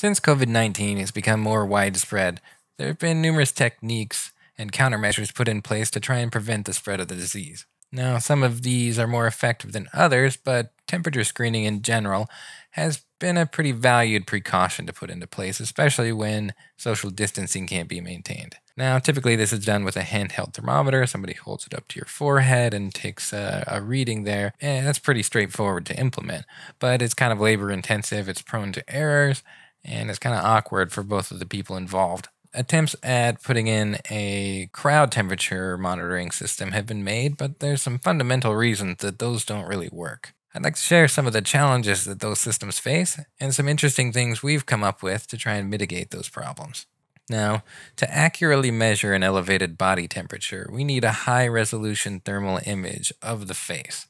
Since COVID 19 has become more widespread, there have been numerous techniques and countermeasures put in place to try and prevent the spread of the disease. Now, some of these are more effective than others, but temperature screening in general has been a pretty valued precaution to put into place, especially when social distancing can't be maintained. Now, typically, this is done with a handheld thermometer. Somebody holds it up to your forehead and takes a, a reading there. And that's pretty straightforward to implement, but it's kind of labor intensive, it's prone to errors, and it's kind of awkward for both of the people involved. Attempts at putting in a crowd temperature monitoring system have been made, but there's some fundamental reasons that those don't really work. I'd like to share some of the challenges that those systems face and some interesting things we've come up with to try and mitigate those problems. Now, to accurately measure an elevated body temperature, we need a high resolution thermal image of the face.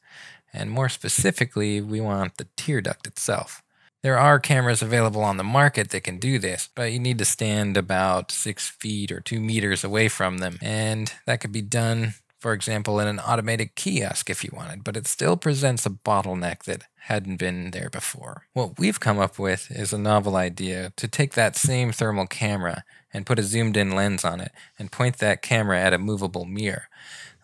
And more specifically, we want the tear duct itself. There are cameras available on the market that can do this, but you need to stand about six feet or two meters away from them. And that could be done, for example, in an automated kiosk if you wanted, but it still presents a bottleneck that hadn't been there before. What we've come up with is a novel idea to take that same thermal camera and put a zoomed in lens on it and point that camera at a movable mirror.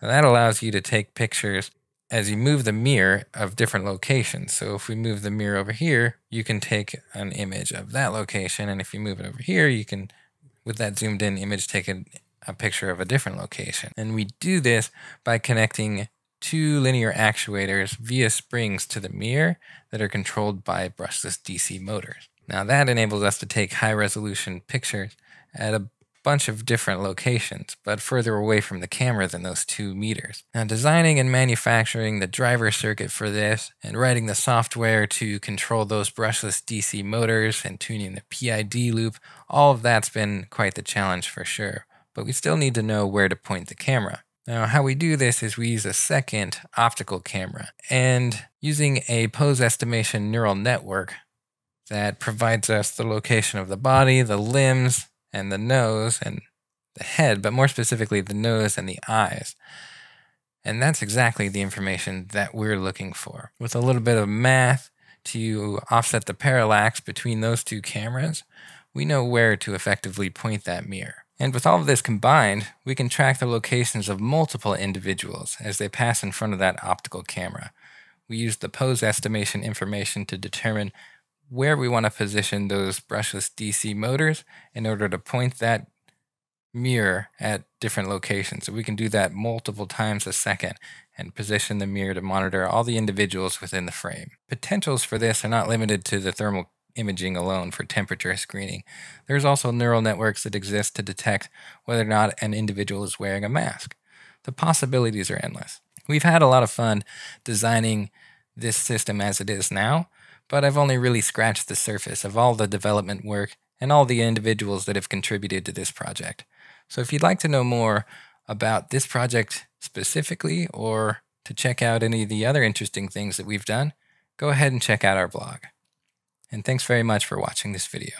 that allows you to take pictures as you move the mirror of different locations. So if we move the mirror over here, you can take an image of that location. And if you move it over here, you can, with that zoomed in image, take a, a picture of a different location. And we do this by connecting two linear actuators via springs to the mirror that are controlled by brushless DC motors. Now that enables us to take high resolution pictures at a bunch of different locations, but further away from the camera than those two meters. Now, designing and manufacturing the driver circuit for this and writing the software to control those brushless DC motors and tuning the PID loop, all of that's been quite the challenge for sure. But we still need to know where to point the camera. Now, how we do this is we use a second optical camera and using a pose estimation neural network that provides us the location of the body, the limbs, and the nose and the head, but more specifically, the nose and the eyes. And that's exactly the information that we're looking for. With a little bit of math to offset the parallax between those two cameras, we know where to effectively point that mirror. And with all of this combined, we can track the locations of multiple individuals as they pass in front of that optical camera. We use the pose estimation information to determine where we want to position those brushless DC motors in order to point that mirror at different locations. So we can do that multiple times a second and position the mirror to monitor all the individuals within the frame. Potentials for this are not limited to the thermal imaging alone for temperature screening. There's also neural networks that exist to detect whether or not an individual is wearing a mask. The possibilities are endless. We've had a lot of fun designing this system as it is now, but I've only really scratched the surface of all the development work and all the individuals that have contributed to this project. So if you'd like to know more about this project specifically or to check out any of the other interesting things that we've done, go ahead and check out our blog. And thanks very much for watching this video.